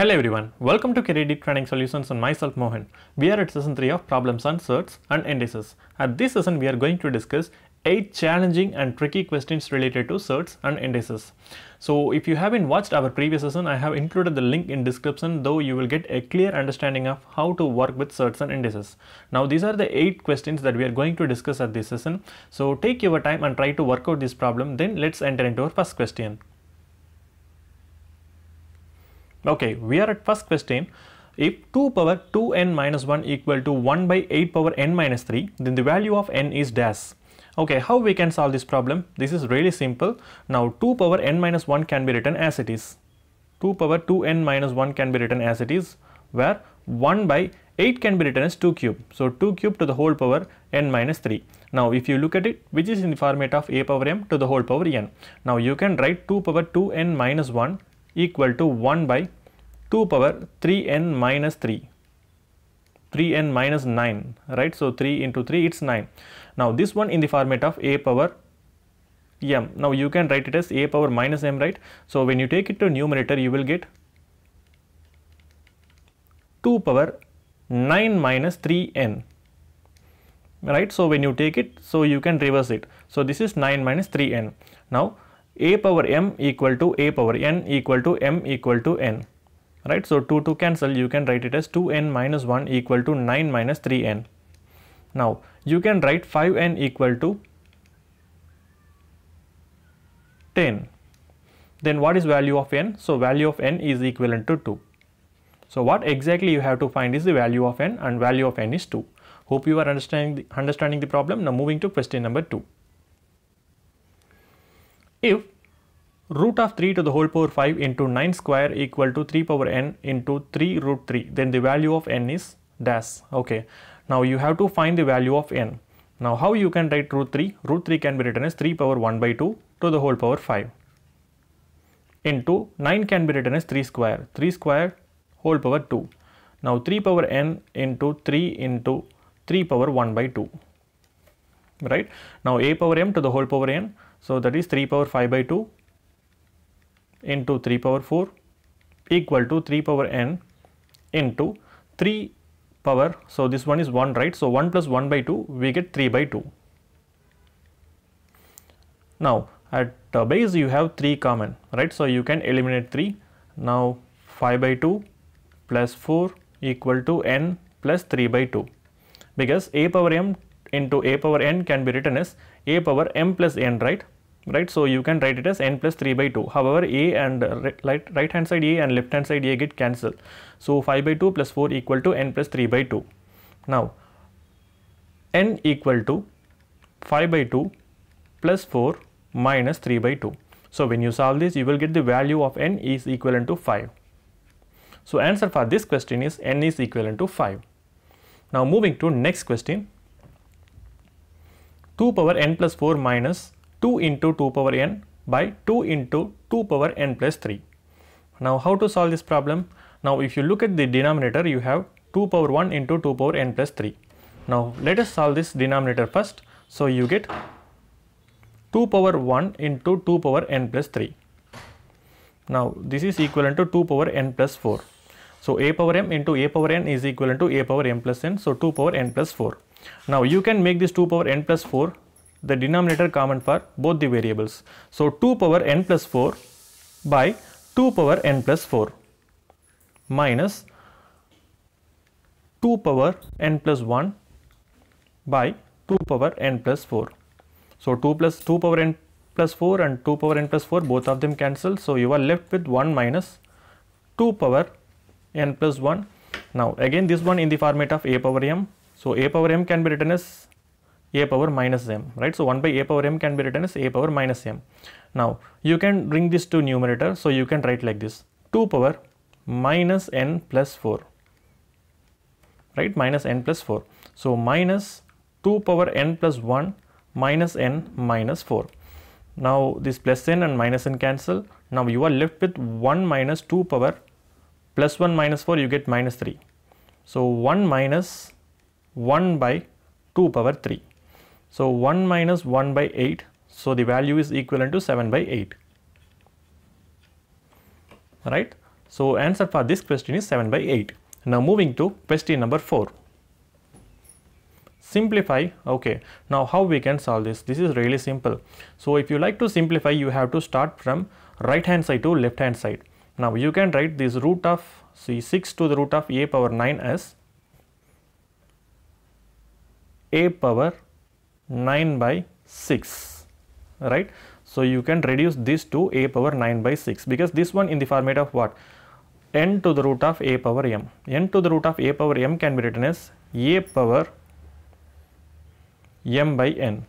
Hello everyone, welcome to Career Deep Training Solutions and myself Mohan. We are at session 3 of Problems on Certs and Indices. At this session, we are going to discuss 8 challenging and tricky questions related to certs and indices. So if you haven't watched our previous session, I have included the link in description though you will get a clear understanding of how to work with certs and indices. Now these are the 8 questions that we are going to discuss at this session. So take your time and try to work out this problem then let's enter into our first question. Okay, we are at first question. If 2 power 2n minus 1 equal to 1 by 8 power n minus 3, then the value of n is dash. Okay, how we can solve this problem? This is really simple. Now 2 power n minus 1 can be written as it is. 2 power 2n minus 1 can be written as it is, where 1 by 8 can be written as 2 cube. So 2 cube to the whole power n minus 3. Now if you look at it, which is in the format of a power m to the whole power n. Now you can write 2 power 2n minus 1 equal to 1 by 2 power 3n minus 3 3n minus 9 right so 3 into 3 it's 9 now this one in the format of a power m now you can write it as a power minus m right so when you take it to numerator you will get 2 power 9 minus 3n right so when you take it so you can reverse it so this is 9 minus 3n now a power m equal to a power n equal to m equal to n right so 2 to cancel you can write it as 2n minus 1 equal to 9 minus 3n now you can write 5n equal to 10 then what is value of n so value of n is equivalent to 2 so what exactly you have to find is the value of n and value of n is 2 hope you are understanding the, understanding the problem now moving to question number 2 if root of 3 to the whole power 5 into 9 square equal to 3 power n into 3 root 3 then the value of n is dash okay now you have to find the value of n now how you can write root 3 root 3 can be written as 3 power 1 by 2 to the whole power 5 into 9 can be written as 3 square 3 square whole power 2 now 3 power n into 3 into 3 power 1 by 2 right now a power m to the whole power n so that is 3 power 5 by 2 into 3 power 4 equal to 3 power n into 3 power. So this one is 1 right. So 1 plus 1 by 2 we get 3 by 2. Now at uh, base you have 3 common right. So you can eliminate 3. Now 5 by 2 plus 4 equal to n plus 3 by 2 because a power m into a power n can be written as a power m plus n right right so you can write it as n plus 3 by 2 however a and right, right hand side a and left hand side a get cancelled so 5 by 2 plus 4 equal to n plus 3 by 2 now n equal to 5 by 2 plus 4 minus 3 by 2 so when you solve this you will get the value of n is equivalent to 5 so answer for this question is n is equivalent to 5 now moving to next question 2 power n plus 4 minus 2 into 2 power n by 2 into 2 power n plus 3. Now how to solve this problem? Now if you look at the denominator you have 2 power 1 into 2 power n plus 3. Now let us solve this denominator first. So you get 2 power 1 into 2 power n plus 3. Now this is equivalent to 2 power n plus 4. So a power m into a power n is equivalent to a power m plus n. So 2 power n plus 4. Now you can make this 2 power n plus 4 the denominator common for both the variables. So 2 power n plus 4 by 2 power n plus 4 minus 2 power n plus 1 by 2 power n plus 4. So 2 plus 2 power n plus 4 and 2 power n plus 4 both of them cancel. So you are left with 1 minus 2 power n plus 1. Now again this one in the format of a power m so a power m can be written as a power minus m, right? So 1 by a power m can be written as a power minus m. Now you can bring this to numerator, so you can write like this 2 power minus n plus 4, right? Minus n plus 4. So minus 2 power n plus 1 minus n minus 4. Now this plus n and minus n cancel. Now you are left with 1 minus 2 power plus 1 minus 4 you get minus 3. So 1 minus 1 by 2 power 3. So 1 minus 1 by 8. So the value is equivalent to 7 by 8. Right. So answer for this question is 7 by 8. Now moving to question number 4. Simplify, okay, now how we can solve this? This is really simple. So if you like to simplify, you have to start from right hand side to left hand side. Now you can write this root of c6 to the root of a power 9 as a power 9 by 6 right so you can reduce this to a power 9 by 6 because this one in the format of what n to the root of a power m n to the root of a power m can be written as a power m by n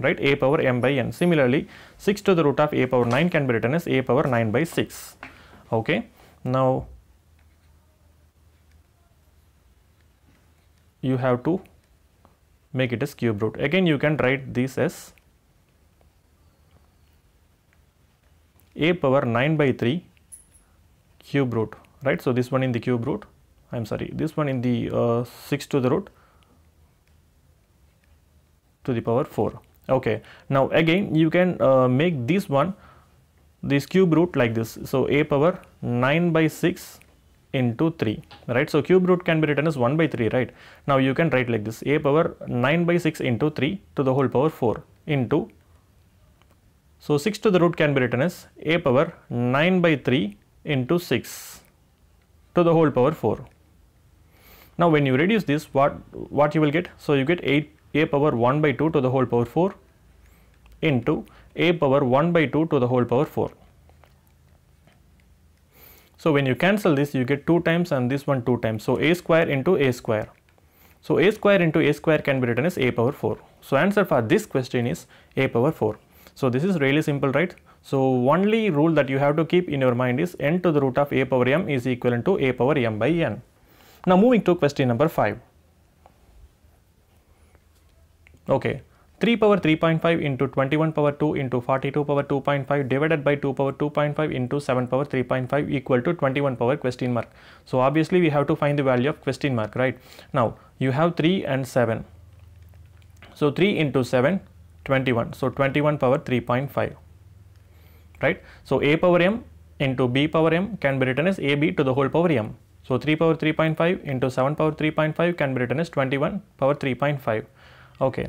right a power m by n similarly 6 to the root of a power 9 can be written as a power 9 by 6 okay now you have to make it as cube root. Again, you can write this as a power 9 by 3 cube root, right? So, this one in the cube root, I am sorry, this one in the uh, 6 to the root to the power 4. Okay. Now, again, you can uh, make this one, this cube root like this. So, a power 9 by 6 into 3 right so cube root can be written as 1 by 3 right now you can write like this a power 9 by 6 into 3 to the whole power 4 into so 6 to the root can be written as a power 9 by 3 into 6 to the whole power 4 now when you reduce this what what you will get so you get 8 a power 1 by 2 to the whole power 4 into a power 1 by 2 to the whole power 4 so when you cancel this, you get 2 times and this one 2 times. So a square into a square. So a square into a square can be written as a power 4. So answer for this question is a power 4. So this is really simple, right? So only rule that you have to keep in your mind is n to the root of a power m is equivalent to a power m by n. Now moving to question number 5. Okay, 3 power 3.5 into 21 power 2 into 42 power 2.5 divided by 2 power 2.5 into 7 power 3.5 equal to 21 power question mark. So obviously we have to find the value of question mark right. Now you have 3 and 7. So 3 into 7 21 so 21 power 3.5 right. So a power m into b power m can be written as ab to the whole power m. So 3 power 3.5 into 7 power 3.5 can be written as 21 power 3.5 okay.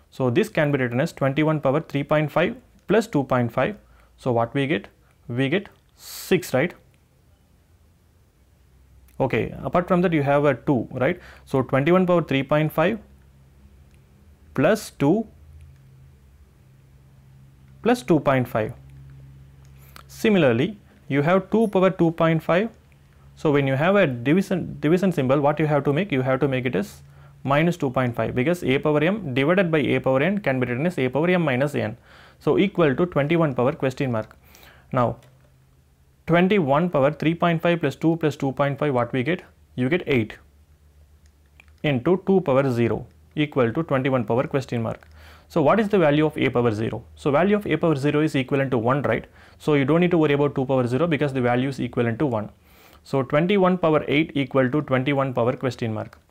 So this can be written as 21 power 3.5 plus 2.5. So what we get? We get 6, right? Okay, apart from that you have a 2, right? So 21 power 3.5 plus 2 plus 2.5. Similarly, you have 2 power 2.5. So when you have a division division symbol, what you have to make? You have to make it as minus 2.5 because a power m divided by a power n can be written as a power m minus n. So, equal to 21 power question mark. Now, 21 power 3.5 plus 2 plus 2.5 what we get? You get 8 into 2 power 0 equal to 21 power question mark. So what is the value of a power 0? So value of a power 0 is equivalent to 1 right? So you don't need to worry about 2 power 0 because the value is equivalent to 1. So 21 power 8 equal to 21 power question mark.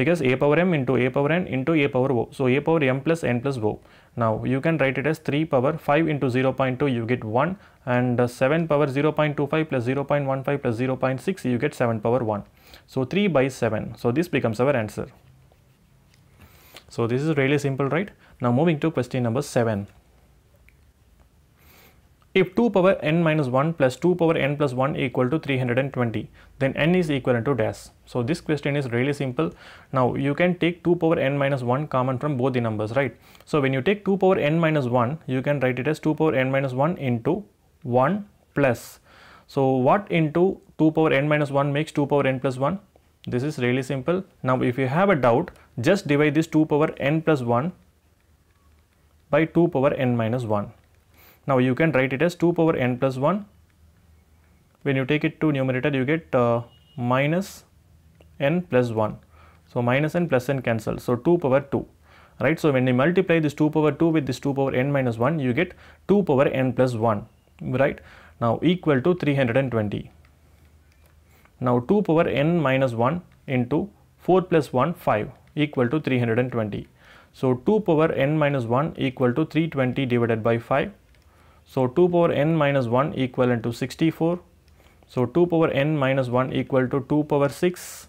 because a power m into a power n into a power o. So a power m plus n plus o. Now you can write it as 3 power 5 into 0.2 you get 1 and uh, 7 power 0.25 plus 0.15 plus 0.6 you get 7 power 1. So 3 by 7. So this becomes our answer. So this is really simple right. Now moving to question number 7. If 2 power n minus 1 plus 2 power n plus 1 equal to 320, then n is equivalent to dash. So this question is really simple. Now you can take 2 power n minus 1 common from both the numbers, right? So when you take 2 power n minus 1, you can write it as 2 power n minus 1 into 1 plus. So what into 2 power n minus 1 makes 2 power n plus 1? This is really simple. Now if you have a doubt, just divide this 2 power n plus 1 by 2 power n minus 1. Now you can write it as 2 power n plus 1. When you take it to numerator, you get uh, minus n plus 1. So minus n plus n cancel. So 2 power 2 right. So when you multiply this 2 power 2 with this 2 power n minus 1, you get 2 power n plus 1 right. Now equal to 320. Now 2 power n minus 1 into 4 plus 1 5 equal to 320. So 2 power n minus 1 equal to 320 divided by 5 so 2 power n minus 1 equivalent to 64. So 2 power n minus 1 equal to 2 power 6.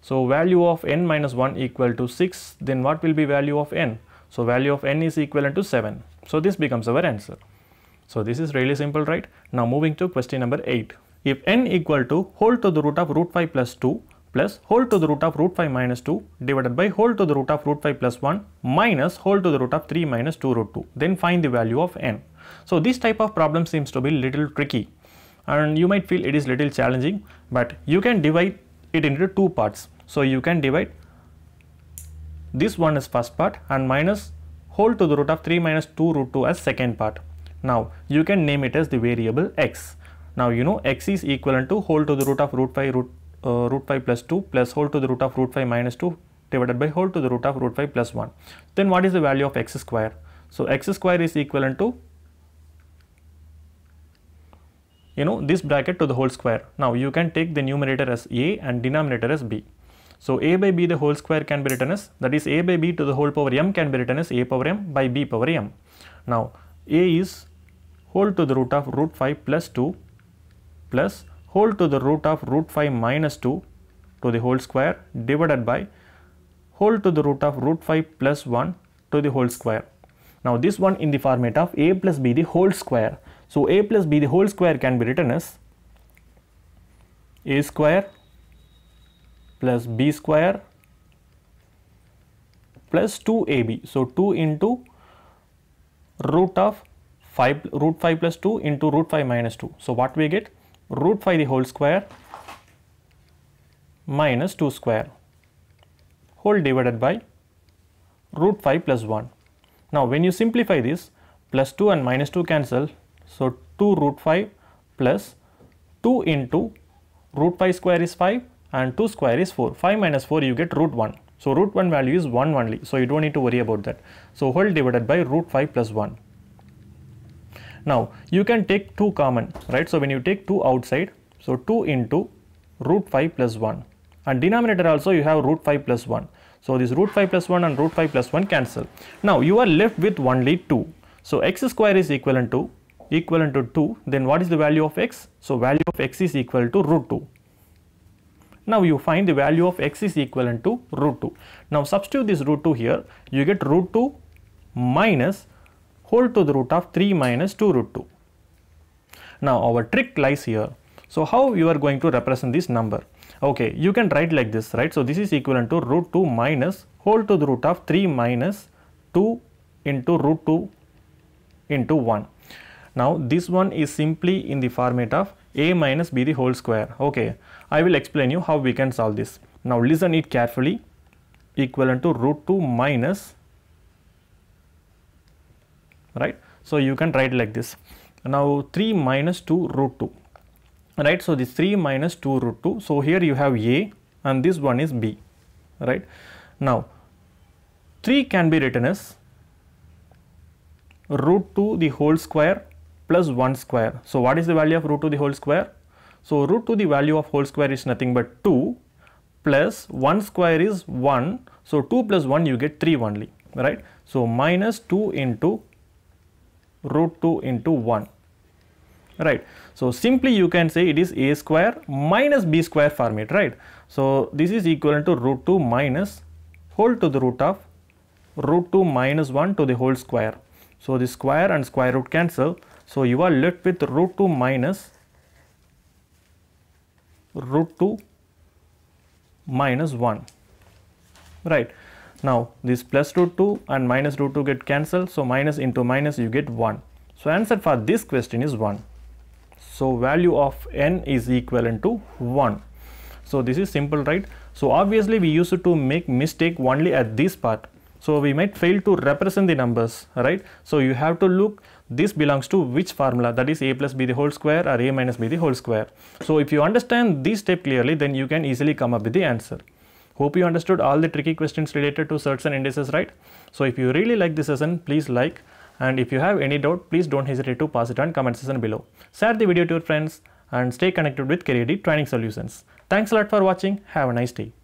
So value of n minus 1 equal to 6 then what will be value of n? So value of n is equivalent to 7. So this becomes our answer. So this is really simple right? Now moving to question number 8. If n equal to whole to the root of root 5 plus 2 plus whole to the root of root 5 minus 2 divided by whole to the root of root 5 plus 1 minus whole to the root of 3 minus 2 root 2 then find the value of n. So this type of problem seems to be little tricky and you might feel it is little challenging but you can divide it into two parts. So you can divide this one as first part and minus whole to the root of 3 minus 2 root 2 as second part. Now you can name it as the variable x. Now you know x is equivalent to whole to the root of root 5 root, uh, root 5 plus 2 plus whole to the root of root 5 minus 2 divided by whole to the root of root 5 plus 1. Then what is the value of x square? So x square is equivalent to you know this bracket to the whole square. Now you can take the numerator as a and denominator as b. So a by b the whole square can be written as that is a by b to the whole power m can be written as a power m by b power m. Now a is whole to the root of root 5 plus 2 plus whole to the root of root 5 minus 2 to the whole square divided by whole to the root of root 5 plus 1 to the whole square. Now this one in the format of a plus b the whole square. So a plus b the whole square can be written as a square plus b square plus 2ab. So 2 into root of 5 root 5 plus 2 into root 5 minus 2. So what we get root 5 the whole square minus 2 square whole divided by root 5 plus 1. Now when you simplify this plus 2 and minus 2 cancel so 2 root 5 plus 2 into root 5 square is 5 and 2 square is 4. 5 minus 4 you get root 1. So root 1 value is 1 only. So you don't need to worry about that. So whole divided by root 5 plus 1. Now you can take 2 common, right? So when you take 2 outside, so 2 into root 5 plus 1 and denominator also you have root 5 plus 1. So this root 5 plus 1 and root 5 plus 1 cancel. Now you are left with only 2. So x square is equivalent to equivalent to 2 then what is the value of x? So value of x is equal to root 2. Now you find the value of x is equivalent to root 2. Now substitute this root 2 here you get root 2 minus whole to the root of 3 minus 2 root 2. Now our trick lies here. So how you are going to represent this number? Okay, you can write like this, right? So this is equivalent to root 2 minus whole to the root of 3 minus 2 into root 2 into 1. Now this one is simply in the format of a minus b the whole square. Okay, I will explain you how we can solve this. Now listen it carefully equivalent to root 2 minus right. So you can write like this. Now 3 minus 2 root 2 right. So this 3 minus 2 root 2. So here you have a and this one is b right. Now 3 can be written as root 2 the whole square plus 1 square. So what is the value of root to the whole square? So root to the value of whole square is nothing but 2 plus 1 square is 1. So 2 plus 1 you get 3 only, right? So minus 2 into root 2 into 1, right? So simply you can say it is a square minus b square it, right? So this is equivalent to root 2 minus whole to the root of root 2 minus 1 to the whole square. So the square and square root cancel. So you are left with root 2 minus root 2 minus 1 right. Now this plus root 2 and minus root 2 get cancelled so minus into minus you get 1. So answer for this question is 1. So value of n is equivalent to 1. So this is simple right. So obviously we used to make mistake only at this part. So we might fail to represent the numbers right. So you have to look this belongs to which formula that is a plus b the whole square or a minus b the whole square. So if you understand this step clearly then you can easily come up with the answer. Hope you understood all the tricky questions related to certs and indices right. So if you really like this lesson please like and if you have any doubt please don't hesitate to pass it on comment section below. Share the video to your friends and stay connected with CareerD Training Solutions. Thanks a lot for watching. Have a nice day.